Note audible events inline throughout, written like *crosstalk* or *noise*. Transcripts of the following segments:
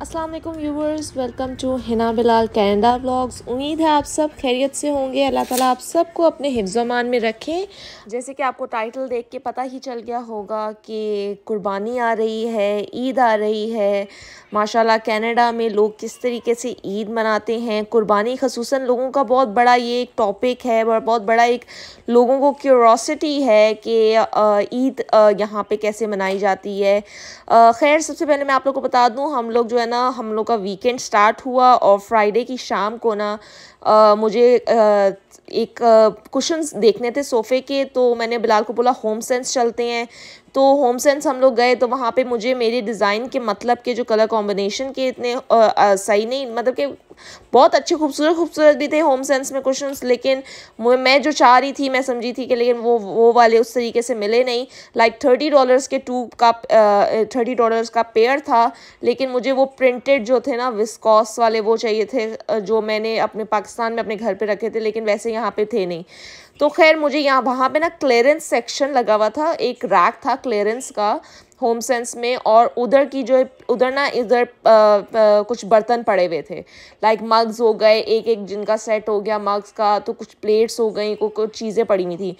Aslam viewers welcome to Hina Bilal Canada blogs उम्मीद है आप सब खैरियत से होंगे अल्लाह ताला आप सबको अपने हिफ्जमान में रखें जैसे कि आपको टाइटल देख के पता ही चल गया होगा कि कुर्बानी आ रही है ईद आ रही है माशाल्लाह कनाडा में लोग किस तरीके से ईद मनाते हैं कुर्बानी खसूस लोगों का बहुत बड़ा ये एक टॉपिक है और बहुत बड़ा एक लोगों को क्यूरोसिटी है कि ईद यहाँ पर कैसे मनाई जाती है खैर सबसे पहले मैं आप लोग को बता दूँ हम लोग जो है ना हम लोग का वीकेंड स्टार्ट हुआ और फ्राइडे की शाम को ना आ, मुझे आ, एक क्वेश्चन देखने थे सोफ़े के तो मैंने बिलाल को बोला होम सेंस चलते हैं तो होम सेंस हम लोग गए तो वहाँ पे मुझे मेरे डिज़ाइन के मतलब के जो कलर कॉम्बिनेशन के इतने आ, आ, सही नहीं मतलब कि बहुत अच्छे खूबसूरत खूबसूरत भी थे होम सेंस में क्वेश्चन लेकिन मैं जो चाह रही थी मैं समझी थी कि लेकिन वो वो वाले उस तरीके से मिले नहीं लाइक थर्टी डॉलर्स के टू का थर्टी डॉलर्स का पेयर था लेकिन मुझे वो प्रिंटेड जो थे ना विस्कॉस वाले वो चाहिए थे जो मैंने अपने पाकिस्तान में अपने घर पर रखे थे लेकिन वैसे पैसे यहाँ पे थे नहीं तो खैर मुझे यहाँ वहाँ पे ना क्लियरेंस सेक्शन लगा हुआ था एक रैक था क्लियरेंस का होम सेंस में और उधर की जो उधर ना इधर कुछ बर्तन पड़े हुए थे लाइक मग्स हो गए एक एक जिनका सेट हो गया मग्स का तो कुछ प्लेट्स हो गई को कुछ चीज़ें पड़ी हुई थी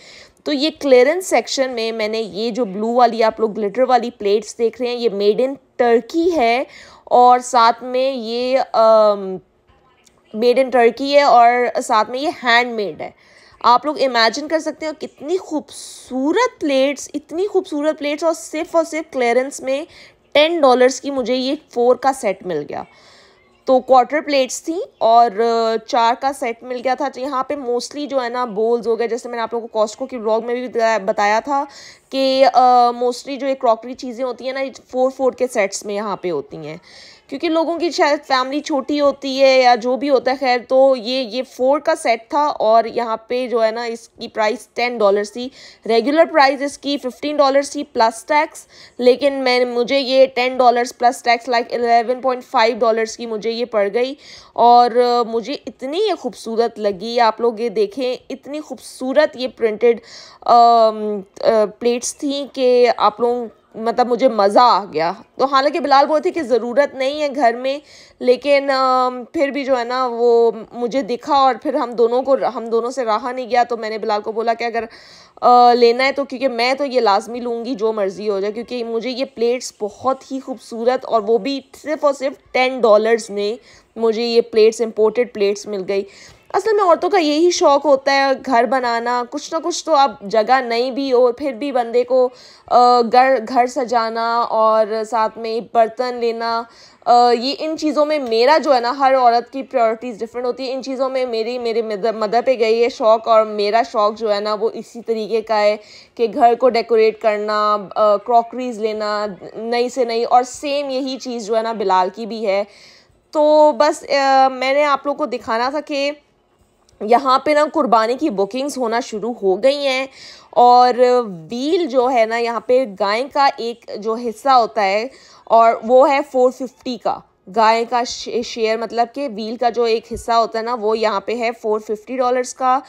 तो ये क्लियरेंस सेक्शन में मैंने ये जो ब्लू वाली आप लोग ग्लिटर वाली प्लेट्स देख रहे हैं ये मेड इन टर्की है और साथ में ये आ, मेड इन टर्की है और साथ में ये हैंड मेड है आप लोग इमेजिन कर सकते हो कितनी खूबसूरत प्लेट्स इतनी खूबसूरत प्लेट्स और सिर्फ और सिर्फ क्लियरेंस में टेन डॉलर्स की मुझे ये फोर का सेट मिल गया तो क्वार्टर प्लेट्स थी और uh, चार का सेट मिल गया था तो यहाँ पे मोस्टली जो है ना बोल्स हो गए जैसे मैंने आप लोगों को कॉस्टको की ब्लॉग में भी बताया था कि मोस्टली uh, जो ये क्रॉकरी चीज़ें होती हैं ना फोर फोर के सेट्स में यहाँ पे होती हैं क्योंकि लोगों की शायद फैमिली छोटी होती है या जो भी होता है खैर तो ये ये फोर का सेट था और यहाँ पे जो है ना इसकी प्राइस टेन डॉलर थी रेगुलर प्राइस इसकी फिफ्टीन डॉलर थी प्लस टैक्स लेकिन मैं मुझे ये ten dollars plus tax like eleven point five dollars की मुझे ये पड़ गई और मुझे इतनी ये खूबसूरत लगी आप लोग ये देखें इतनी खूबसूरत ये प्रिंटेड प्लेट्स थी कि आप लोगों मतलब मुझे मज़ा आ गया तो हालांकि बिलाल बोलते कि ज़रूरत नहीं है घर में लेकिन फिर भी जो है ना वो मुझे दिखा और फिर हम दोनों को हम दोनों से रहा नहीं गया तो मैंने बिलाल को बोला कि अगर लेना है तो क्योंकि मैं तो ये लाजमी लूँगी जो मर्ज़ी हो जाए क्योंकि मुझे ये प्लेट्स बहुत ही खूबसूरत और वो भी सिर्फ़ और सिर्फ टेन डॉलर्स में मुझे ये प्लेट्स इम्पोर्टेड प्लेट्स मिल गई असल में औरतों का यही शौक़ होता है घर बनाना कुछ ना कुछ तो आप जगह नहीं भी हो फिर भी बंदे को घर घर सजाना और साथ में बर्तन लेना ये इन चीज़ों में मेरा जो है ना हर औरत की प्रायोरिटीज़ डिफरेंट होती है इन चीज़ों में मेरी मेरे मदर पे गई है शौक़ और मेरा शौक़ जो है ना वो इसी तरीके का है कि घर को डेकोरेट करना क्रॉकरीज लेना नई से नई और सेम यही चीज़ जो है ना बिलाल की भी है तो बस आ, मैंने आप लोग को दिखाना था कि यहाँ पे ना कुर्बानी की बुकिंग्स होना शुरू हो गई हैं और व्हील जो है ना यहाँ पे गाय का एक जो हिस्सा होता है और वो है फोर फिफ्टी का गाय का शेयर मतलब कि व्हील का जो एक हिस्सा होता है ना वो यहाँ पे है फोर फिफ्टी डॉलर्स का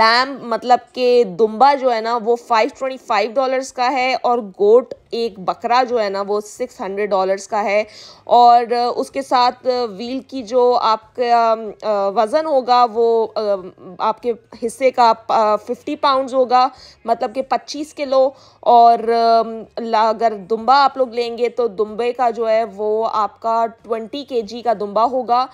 लैम मतलब के दुम्बा जो है ना वो फाइव ट्वेंटी फाइव डॉलर्स का है और गोट एक बकरा जो है ना वो सिक्स हंड्रेड डॉलर्स का है और उसके साथ व्हील की जो आपका वज़न होगा वो आपके हिस्से का फिफ्टी पाउंड्स होगा मतलब कि पच्चीस किलो और अगर दुम्बा आप लोग लेंगे तो दुम्बे का जो है वो आपका ट्वेंटी के जी का दुम्बा होगा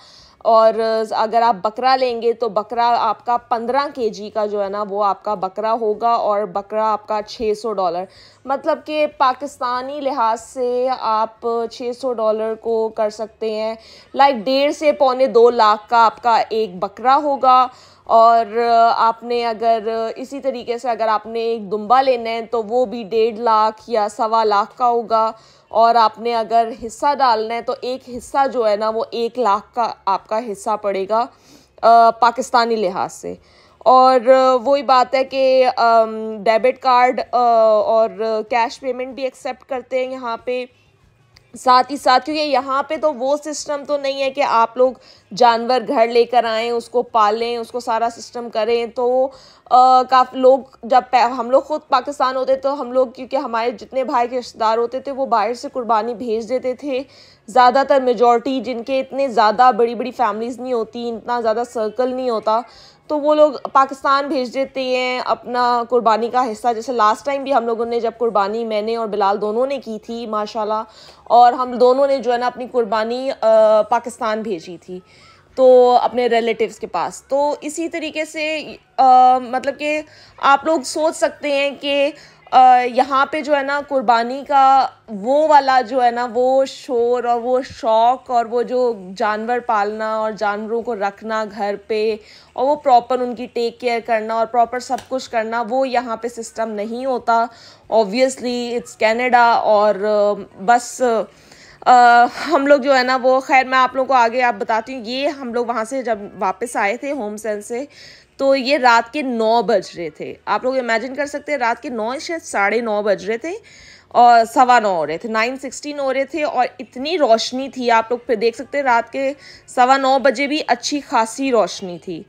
और अगर आप बकरा लेंगे तो बकरा आपका पंद्रह के जी का जो है ना वो आपका बकरा होगा और बकरा आपका छः सौ डॉलर मतलब कि पाकिस्तानी लिहाज से आप छः सौ डॉलर को कर सकते हैं लाइक डेढ़ से पौने दो लाख का आपका एक बकरा होगा और आपने अगर इसी तरीके से अगर आपने एक दुम्बा लेना है तो वो भी डेढ़ लाख या सवा लाख का होगा और आपने अगर हिस्सा डालना है तो एक हिस्सा जो है ना वो एक लाख का आपका हिस्सा पड़ेगा आ, पाकिस्तानी लिहाज से और वही बात है कि डेबिट कार्ड और कैश पेमेंट भी एक्सेप्ट करते हैं यहाँ पे साथ ही साथ क्योंकि यहाँ पे तो वो सिस्टम तो नहीं है कि आप लोग जानवर घर लेकर आएँ उसको पालें उसको सारा सिस्टम करें तो काफ़ी लोग जब हम लोग ख़ुद पाकिस्तान होते तो हम लोग क्योंकि हमारे जितने भाई के रिश्तेदार होते थे वो बाहर से कुर्बानी भेज देते थे ज़्यादातर मेजॉरिटी जिनके इतने ज़्यादा बड़ी बड़ी फैमिलीज़ नहीं होती इतना ज़्यादा सर्कल नहीं होता तो वो लोग पाकिस्तान भेज देते हैं अपना कुर्बानी का हिस्सा जैसे लास्ट टाइम भी हम लोगों ने जब कुर्बानी मैंने और बिलाल दोनों ने की थी माशाल्लाह और हम दोनों ने जो है ना अपनी कुर्बानी पाकिस्तान भेजी थी तो अपने रिलेटिव्स के पास तो इसी तरीके से आ, मतलब कि आप लोग सोच सकते हैं कि यहाँ पे जो है ना कुर्बानी का वो वाला जो है ना वो शोर और वो शौक़ और वो जो जानवर पालना और जानवरों को रखना घर पे और वो प्रॉपर उनकी टेक केयर करना और प्रॉपर सब कुछ करना वो यहाँ पे सिस्टम नहीं होता ऑब्वियसली इट्स कैनेडा और बस Uh, हम लोग जो है ना वो खैर मैं आप लोगों को आगे आप बताती हूँ ये हम लोग वहाँ से जब वापस आए थे होम सेंस से तो ये रात के नौ बज रहे थे आप लोग इमेजिन कर सकते हैं रात के नौ शायद साढ़े नौ बज रहे थे और सवा नौ हो रहे थे नाइन सिक्सटीन हो रहे थे और इतनी रोशनी थी आप लोग फिर देख सकते हैं रात के सवा नौ बजे भी अच्छी खासी रोशनी थी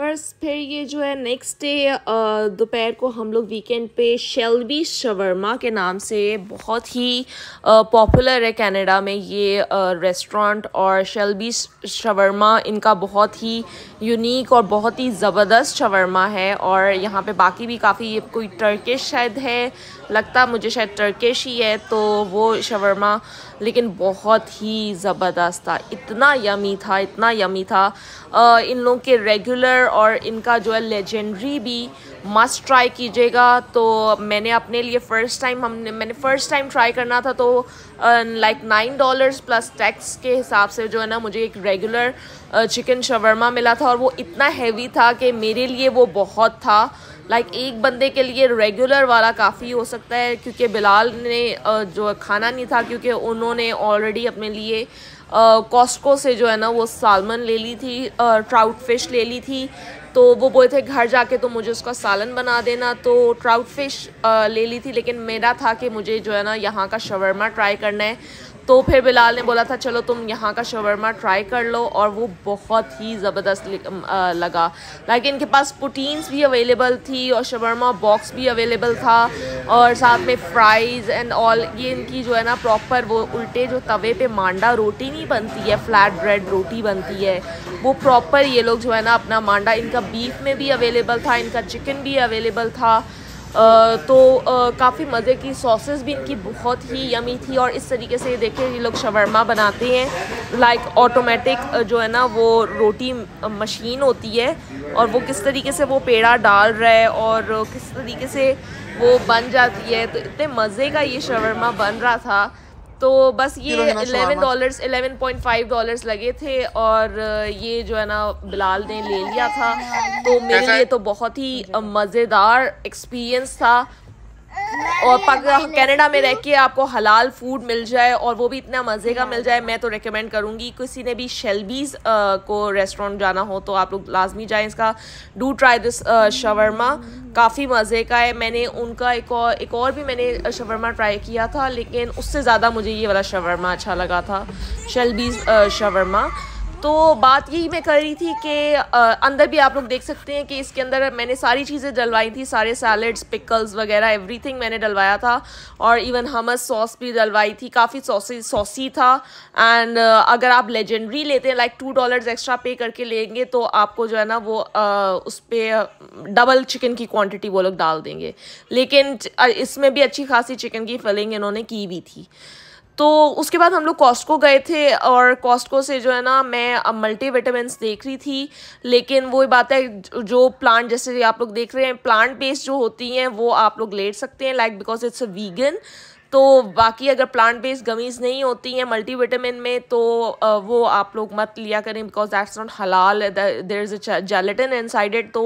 बस फिर ये जो है नेक्स्ट डे दोपहर को हम लोग वीकेंड पे शेल्बी शवरमा के नाम से बहुत ही पॉपुलर है कनाडा में ये रेस्टोरेंट और शेल्बी शवरमा इनका बहुत ही यूनिक और बहुत ही ज़बरदस्त शवरमा है और यहाँ पे बाकी भी काफ़ी ये कोई टर्किश शायद है लगता मुझे शायद टर्किश ही है तो वो शवरमा लेकिन बहुत ही ज़बरदस्त था इतना यमी था इतना यमी था आ, इन लोगों के रेगुलर और इनका जो है लेजेंडरी भी मस्ट ट्राई कीजिएगा तो मैंने अपने लिए फ़र्स्ट टाइम हमने मैंने फ़र्स्ट टाइम ट्राई करना था तो like nine dollars plus tax के हिसाब से जो है ना मुझे एक रेगुलर चिकन शवरमा मिला था और वो इतना हैवी था कि मेरे लिए वो बहुत था लाइक like एक बंदे के लिए रेगुलर वाला काफ़ी हो सकता है क्योंकि बिलाल ने जो खाना नहीं था क्योंकि उन्होंने ऑलरेडी अपने लिए कॉस्को से जो है ना वो सालमन ले ली थी ट्राउट फिश ले ली थी तो वो बोले थे घर जाके तो मुझे उसका सालन बना देना तो ट्राउट फिश ले ली थी लेकिन मेरा था कि मुझे जो है ना यहाँ का शवरमा ट्राई करना है तो फिर बिलाल ने बोला था चलो तुम यहाँ का शवरमा ट्राई कर लो और वो बहुत ही ज़बरदस्त लगा लाइक इनके पास प्रोटीन्स भी अवेलेबल थी और शवरमा बॉक्स भी अवेलेबल था और साथ में फ्राइज़ एंड ऑल ये इनकी जो है ना प्रॉपर वो उल्टे जो तवे पे मांडा रोटी नहीं बनती है फ्लैट ब्रेड रोटी बनती है वो प्रॉपर ये लोग जो है ना अपना मांडा इनका बीफ में भी अवेलेबल था इनका चिकन भी अवेलेबल था तो काफ़ी मज़े की सॉसेस भी इनकी बहुत ही यमी थी और इस तरीके से देखिए ये लोग शवरमा बनाते हैं लाइक ऑटोमेटिक जो है ना वो रोटी मशीन होती है और वो किस तरीके से वो पेड़ा डाल रहा है और किस तरीके से वो बन जाती है तो इतने मज़े का ये शवरमा बन रहा था तो बस ये eleven dollar eleven point five dollar लगे थे और ये जो है ना बिलाल ने ले लिया था तो मेरे लिए तो बहुत ही मज़ेदार एक्सपीरियंस था और कनाडा में रह के आपको हलाल फूड मिल जाए और वो भी इतना मज़े का मिल जाए मैं तो रिकमेंड करूँगी किसी ने भी शेलबीज़ को रेस्टोरेंट जाना हो तो आप लोग लाजमी जाएँ इसका डू ट्राई दिस शवरमा काफ़ी मज़े का है मैंने उनका एक और एक और भी मैंने शवरमा ट्राई किया था लेकिन उससे ज़्यादा मुझे ये वाला शवरमा अच्छा लगा था शेलबीज शवरमा तो बात यही मैं कर रही थी कि अंदर भी आप लोग देख सकते हैं कि इसके अंदर मैंने सारी चीज़ें डलवाई थी सारे सैलड्स पिकल्स वगैरह एवरीथिंग मैंने डलवाया था और इवन हमस सॉस भी डलवाई थी काफ़ी सॉसी सॉसी था एंड अगर आप लेजेंडरी लेते हैं लाइक टू डॉलर्स एक्स्ट्रा पे करके लेंगे तो आपको जो है ना वो आ, उस पर डबल चिकन की क्वान्टिटी वो लोग डाल देंगे लेकिन इसमें भी अच्छी खासी चिकन की फिलिंग इन्होंने की भी थी तो उसके बाद हम लोग कॉस्टको गए थे और कॉस्टको से जो है ना मैं मल्टी विटामिन्स देख रही थी लेकिन वो बात है जो प्लांट जैसे आप लोग देख रहे हैं प्लांट बेस्ड जो होती हैं वो आप लोग ले सकते हैं like because it's a vegan तो बाकी अगर प्लांट बेस्ड गमीज़ नहीं होती हैं मल्टीविटामिन में तो वो आप लोग मत लिया करें बिकॉज दैट्स नॉट हलाल there is a gelatin inside तो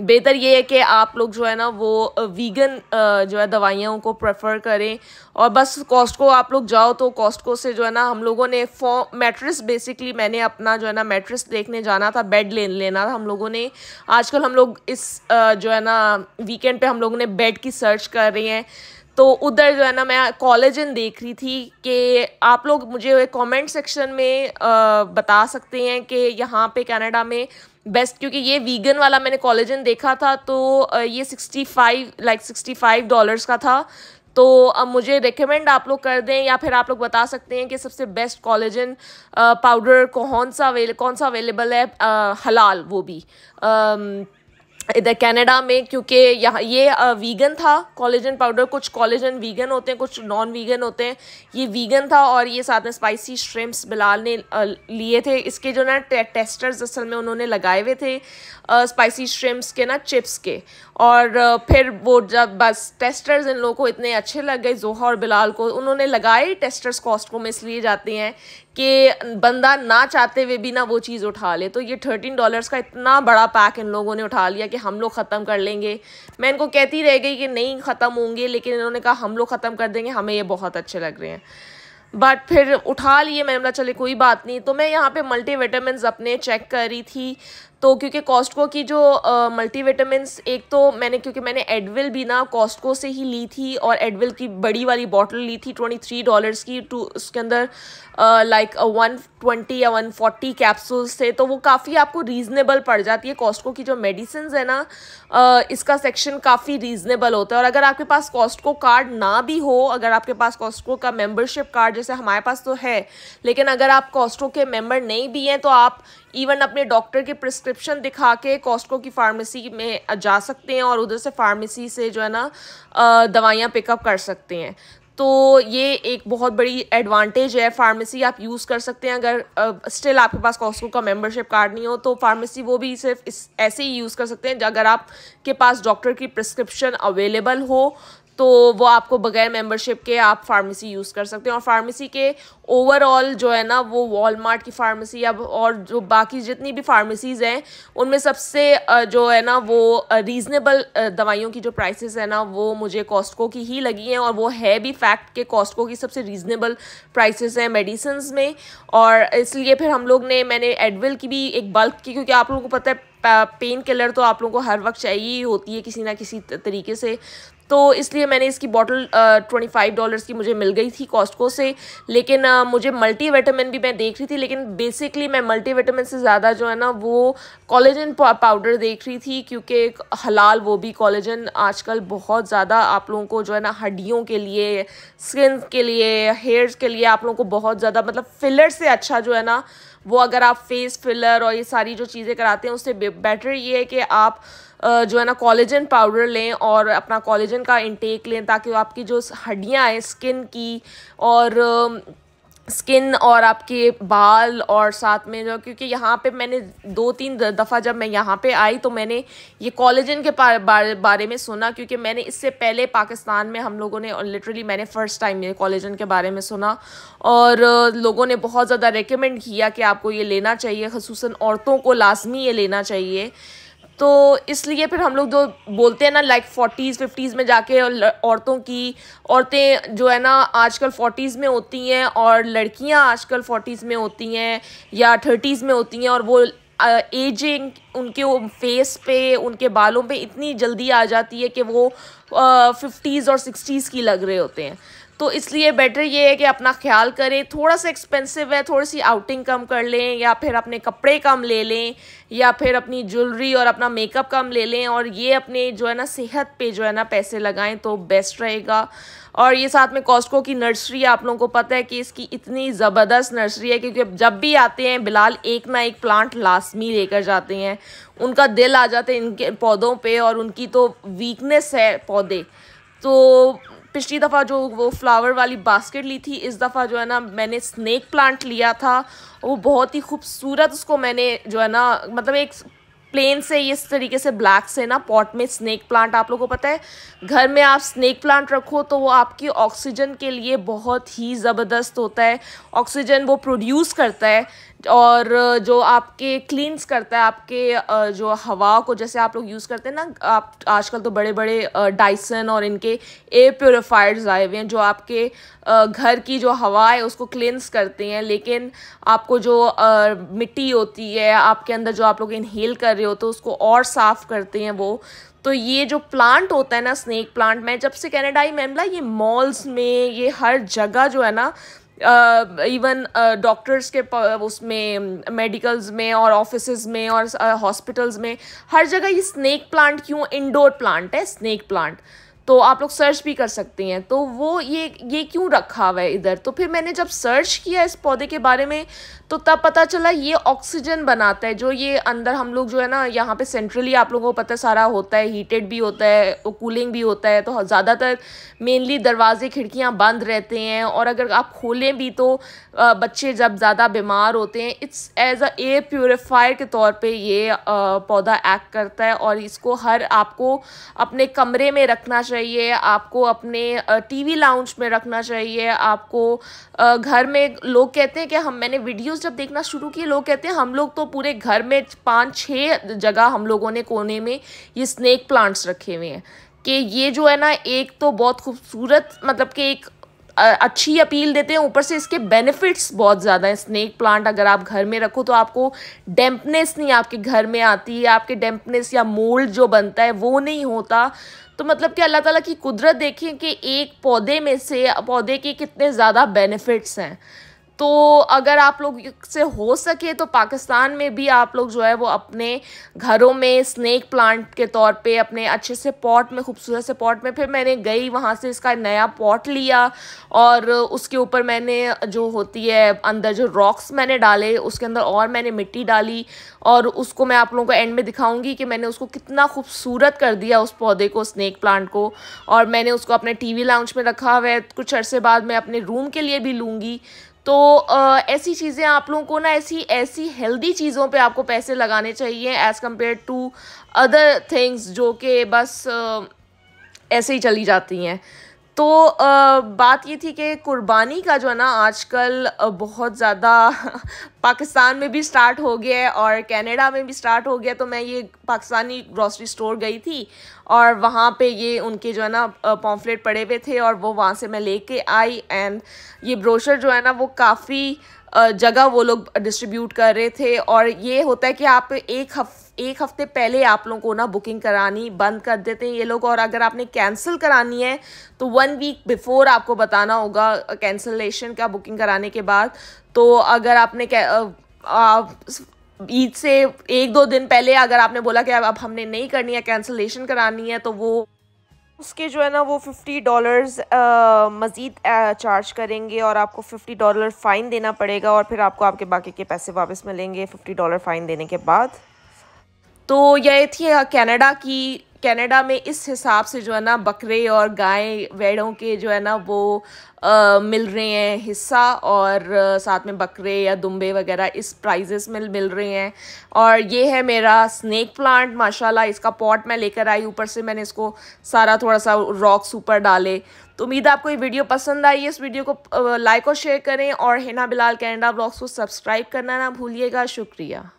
बेहतर ये है कि आप लोग जो है ना वो वीगन जो है दवाइयों को प्रेफर करें और बस कॉस्टको आप लोग जाओ तो कॉस्टको से जो है ना हम लोगों ने फॉर्म मेट्रेस बेसिकली मैंने अपना जो है ना मेट्रेस देखने जाना था बेड ले लेना था हम लोगों ने आजकल हम लोग इस जो है ना वीकेंड पे हम लोगों ने बेड की सर्च कर रहे हैं तो उधर जो है ना मैं कॉलेज इन देख रही थी कि आप लोग मुझे कमेंट सेक्शन में आ, बता सकते हैं कि यहाँ पे कनाडा में बेस्ट क्योंकि ये वीगन वाला मैंने कॉलेजन देखा था तो ये sixty five like sixty five dollars का था तो अब मुझे रिकमेंड आप लोग कर दें या फिर आप लोग बता सकते हैं कि सबसे बेस्ट कॉलेजन पाउडर कौन सा अवेल कौन सा अवेलेबल है आ, हलाल वो भी आ, इधर कनाडा में क्योंकि यहाँ ये वीगन था कॉलेजन पाउडर कुछ कॉलेजन वीगन होते हैं कुछ नॉन वीगन होते हैं ये वीगन था और ये साथ में स्पाइसी श्रिम्प्स बिलाल ने लिए थे इसके जो ना टे, टेस्टर्स असल में उन्होंने लगाए हुए थे स्पाइसी श्रिम्प्स के ना चिप्स के और फिर वो जब बस टेस्टर्स इन लोगों को इतने अच्छे लग गए जोहा और बिलाल को उन्होंने लगाए टेस्टर्स कॉस्टको में इसलिए जाते हैं कि बंदा ना चाहते हुए भी ना वो चीज़ उठा ले तो ये थर्टीन डॉलर्स का इतना बड़ा पैक इन लोगों ने उठा लिया कि हम लोग ख़त्म कर लेंगे मैं इनको कहती रह गई कि नहीं ख़त्म होंगे लेकिन इन्होंने कहा हम लोग ख़त्म कर देंगे हमें ये बहुत अच्छे लग रहे हैं बट फिर उठा लिए मैंने बोला चले कोई बात नहीं तो मैं यहाँ पे मल्टी विटामिन अपने चेक कर रही थी तो क्योंकि कॉस्टको की जो मल्टीविटामस एक तो मैंने क्योंकि मैंने एडविल भी ना कॉस्टको से ही ली थी और एडविल की बड़ी वाली बॉटल ली थी ट्वेंटी थ्री डॉलर्स की टू उसके अंदर लाइक वन ट्वेंटी या वन फोर्टी कैप्सूल्स थे तो वो काफ़ी आपको रीज़नेबल पड़ जाती है कॉस्टको की जो मेडिसिन है ना uh, इसका सेक्शन काफ़ी रीज़नेबल होता है और अगर आपके पास कॉस्टको कार्ड ना भी हो अगर आपके पास कॉस्टको का मेम्बरशिप कार्ड जैसे हमारे पास तो है लेकिन अगर आप कॉस्टको के मेम्बर नहीं भी हैं तो आप इवन अपने डॉक्टर के प्रिस्क्रिप्शन दिखा के कॉस्को की फार्मेसी में जा सकते हैं और उधर से फार्मेसी से जो है ना दवाइयाँ पिकअप कर सकते हैं तो ये एक बहुत बड़ी एडवांटेज है फार्मेसी आप यूज़ कर सकते हैं अगर स्टिल आपके पास कॉस्को का मेंबरशिप कार्ड नहीं हो तो फार्मेसी वो भी सिर्फ इस ऐसे ही यूज़ कर सकते हैं अगर आपके पास डॉक्टर की प्रिस्क्रिप्शन अवेलेबल हो तो वो आपको बगैर मेंबरशिप के आप फार्मेसी यूज़ कर सकते हैं और फार्मेसी के ओवरऑल जो है ना वो वॉलमार्ट की फार्मेसी अब और जो बाकी जितनी भी फार्मेसीज़ हैं उनमें सबसे जो है ना वो रीज़नेबल दवाइयों की जो प्राइसेस है ना वो मुझे कॉस्टको की ही लगी हैं और वो है भी फैक्ट के कॉस्टको की सबसे रीज़नेबल प्राइसेस हैं मेडिसिन में और इसलिए फिर हम लोग ने मैंने एडविल की भी एक बल्क की क्योंकि आप लोगों को पता है पेन किलर तो आप लोगों को हर वक्त चाहिए ही होती है किसी ना किसी तरीके से तो इसलिए मैंने इसकी बॉटल ट्वेंटी फाइव डॉलर्स की मुझे मिल गई थी कॉस्टको से लेकिन आ, मुझे वाइटामिन भी मैं देख रही थी लेकिन बेसिकली मैं मल्टी वाइटामिन से ज़्यादा जो है ना वो कॉलेजन पाउडर देख रही थी क्योंकि हलाल वो भी कॉलेजन आजकल बहुत ज़्यादा आप लोगों को जो है ना हड्डियों के लिए स्किन के लिए हेयर्स के लिए आप लोगों को बहुत ज़्यादा मतलब फिलर से अच्छा जो है ना वो अगर आप फेस फिलर और ये सारी जो चीज़ें कराते हैं उससे बेटर ये है कि आप जो है ना कॉलेजन पाउडर लें और अपना कॉलेजन का इंटेक लें ताकि आपकी जो हड्डियाँ हैं स्किन की और स्किन और आपके बाल और साथ में जो क्योंकि यहाँ पे मैंने दो तीन दफ़ा जब मैं यहाँ पे आई तो मैंने ये कॉलेजन के बारे, बारे में सुना क्योंकि मैंने इससे पहले पाकिस्तान में हम लोगों ने लिटरली मैंने फ़र्स्ट टाइम ये कॉलेजन के बारे में सुना और लोगों ने बहुत ज़्यादा रिकमेंड किया कि आपको ये लेना चाहिए खसूस औरतों को लाजमी ये लेना चाहिए तो इसलिए फिर हम लोग जो बोलते हैं ना लाइक फोर्टीज़ फिफ्टीज़ में जाके औरतों की औरतें जो है ना आजकल फोर्टीज़ में होती हैं और लड़कियां आजकल फोर्टीज़ में होती हैं या थर्टीज़ में होती हैं और वो एजिंग उनके वो फेस पे उनके बालों पे इतनी जल्दी आ जाती है कि वो फिफ्टीज़ और सिक्सटीज़ की लग रहे होते हैं तो इसलिए बेटर ये है कि अपना ख्याल करें थोड़ा सा एक्सपेंसिव है थोड़ी सी आउटिंग कम कर लें या फिर अपने कपड़े कम ले लें या फिर अपनी ज्वेलरी और अपना मेकअप कम ले लें और ये अपने जो है ना सेहत पे जो है ना पैसे लगाएं तो बेस्ट रहेगा और ये साथ में कॉस्को की नर्सरी आप लोगों को पता है कि इसकी इतनी ज़बरदस्त नर्सरी है क्योंकि जब भी आते हैं बिलाल एक ना एक प्लांट लाजमी लेकर जाते हैं उनका दिल आ जाते हैं इनके पौधों पर और उनकी तो वीकनेस है पौधे तो पिछली दफ़ा जो वो फ्लावर वाली बास्केट ली थी इस दफ़ा जो है ना मैंने स्नैक प्लांट लिया था वो बहुत ही खूबसूरत उसको मैंने जो है ना मतलब एक प्लेन से इस तरीके से ब्लैक से ना पॉट में स्नैक प्लांट आप लोगों को पता है घर में आप स्नैक प्लांट रखो तो वो आपकी ऑक्सीजन के लिए बहुत ही ज़बरदस्त होता है ऑक्सीजन वो प्रोड्यूस करता है और जो आपके क्लींस करता है आपके जो हवा को जैसे आप लोग यूज़ करते हैं ना आप आजकल तो बड़े बड़े डाइसन और इनके एयर प्योरीफायर्स आए हुए हैं जो आपके घर की जो हवा है उसको क्लींस करते हैं लेकिन आपको जो मिट्टी होती है आपके अंदर जो आप लोग इनहेल कर रहे हो तो उसको और साफ़ करते हैं वो तो ये जो प्लांट होता है ना स्नेक प्लांट मैं जब से कैनेडा आई मैमला ये मॉल्स में ये हर जगह जो है ना इवन डॉक्टर्स के उसमें मेडिकल्स में और ऑफिस में और हॉस्पिटल्स में हर जगह ये स्नैक प्लांट क्यों इंडोर प्लांट है स्नैक प्लांट तो आप लोग सर्च भी कर सकती हैं तो वो ये ये क्यों रखा हुआ है इधर तो फिर मैंने जब सर्च किया इस पौधे के बारे में तो तब पता चला ये ऑक्सीजन बनाता है जो ये अंदर हम लोग जो है ना यहाँ पे सेंट्रली आप लोगों को पता है सारा होता है हीटेड भी होता है कूलिंग भी होता है तो ज़्यादातर मेनली दरवाजे खिड़कियाँ बंद रहते हैं और अगर आप खोलें भी तो बच्चे जब ज़्यादा बीमार होते हैं it's as a air purifier के तौर पर ये पौधा एक्ट करता है और इसको हर आपको अपने कमरे में रखना चाहिए चाहिए आपको अपने टीवी लाउंज में रखना चाहिए आपको घर में लोग कहते हैं कि हम मैंने वीडियोस जब देखना शुरू किए लोग कहते हैं हम लोग तो पूरे घर में पाँच छः जगह हम लोगों ने कोने में ये स्नैक प्लांट्स रखे हुए हैं कि ये जो है ना एक तो बहुत खूबसूरत मतलब कि एक अच्छी अपील देते हैं ऊपर से इसके बेनिफिट्स बहुत ज़्यादा हैं स्नैक प्लांट अगर आप घर में रखो तो आपको डैम्पनेस नहीं आपके घर में आती है आपके डैम्पनेस या मोल्ड जो बनता है वो नहीं होता तो मतलब कि अल्लाह ताला की कुदरत देखें कि एक पौधे में से पौधे के कितने ज़्यादा बेनिफिट्स हैं तो अगर आप लोग से हो सके तो पाकिस्तान में भी आप लोग जो है वो अपने घरों में स्नैक प्लांट के तौर पे अपने अच्छे से पॉट में खूबसूरत से पॉट में फिर मैंने गई वहाँ से इसका नया पॉट लिया और उसके ऊपर मैंने जो होती है अंदर जो रॉक्स मैंने डाले उसके अंदर और मैंने मिट्टी डाली और उसको मैं आप लोगों को एंड में दिखाऊंगी कि मैंने उसको कितना खूबसूरत कर दिया उस पौधे को स्नैक प्लांट को और मैंने उसको अपने टी वी में रखा हुआ है कुछ अरसे बाद मैं अपने रूम के लिए भी लूँगी तो आ, ऐसी चीज़ें आप लोगों को ना ऐसी ऐसी हेल्दी चीज़ों पे आपको पैसे लगाने चाहिए as compare to other things जो कि बस आ, ऐसे ही चली जाती हैं तो आ, बात ये थी कि कुर्बानी का जो है ना आजकल बहुत ज़्यादा *laughs* पाकिस्तान में भी स्टार्ट हो गया है और कनाडा में भी स्टार्ट हो गया तो मैं ये पाकिस्तानी ग्रॉसरी स्टोर गई थी और वहाँ पे ये उनके जो है ना पॉम्फलेट पड़े हुए थे और वो वहाँ से मैं लेके आई एंड ये ब्रोशर जो है ना वो काफ़ी जगह वो लोग डिस्ट्रीब्यूट कर रहे थे और ये होता है कि आप एक हफ एक हफ्ते पहले आप लोगों को ना बुकिंग करानी बंद कर देते हैं ये लोग और अगर आपने कैंसिल करानी है तो वन वीक बिफोर आपको बताना होगा कैंसलेशन का बुकिंग कराने के बाद तो अगर आपने ईद से एक दो दिन पहले अगर आपने बोला कि अब हमने नहीं करनी है कैंसलेशन करानी है तो वो उसके जो है ना वो फिफ्टी डॉलर्स मज़ीद चार्ज करेंगे और आपको फिफ्टी डॉलर फ़ाइन देना पड़ेगा और फिर आपको आपके बाकी के पैसे वापस मिलेंगे फिफ्टी डॉलर फ़ाइन देने के बाद तो यह थी कनाडा की कनाडा में इस हिसाब से जो है ना बकरे और गाय वेड़ों के जो है ना वो आ, मिल रहे हैं हिस्सा और आ, साथ में बकरे या दुम्बे वगैरह इस प्राइजेस में मिल रहे हैं और ये है मेरा स्नैक प्लांट माशाल्लाह इसका पॉट मैं लेकर आई ऊपर से मैंने इसको सारा थोड़ा सा रॉक्स ऊपर डाले तो उम्मीद आपको ये वीडियो पसंद आई है इस वीडियो को लाइक और शेयर करें और हिना बिलाल कैनेडा ब्लॉग्स को सब्सक्राइब करना ना भूलिएगा शुक्रिया